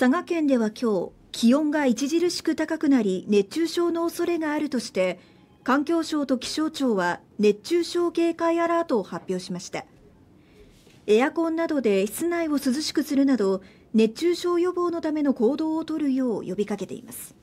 佐賀県では今日気温が著しく高くなり熱中症の恐れがあるとして環境省と気象庁は熱中症警戒アラートを発表しましたエアコンなどで室内を涼しくするなど熱中症予防のための行動をとるよう呼びかけています